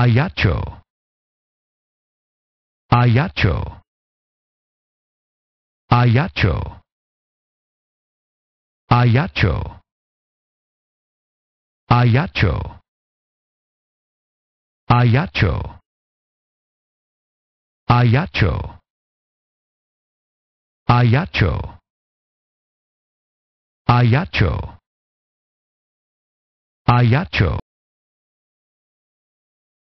Ayacho. Ayacho. Ayacho. Ayacho. Ayacho. Ayacho. Ayacho. Ayacho. Ayacho. Ayacho.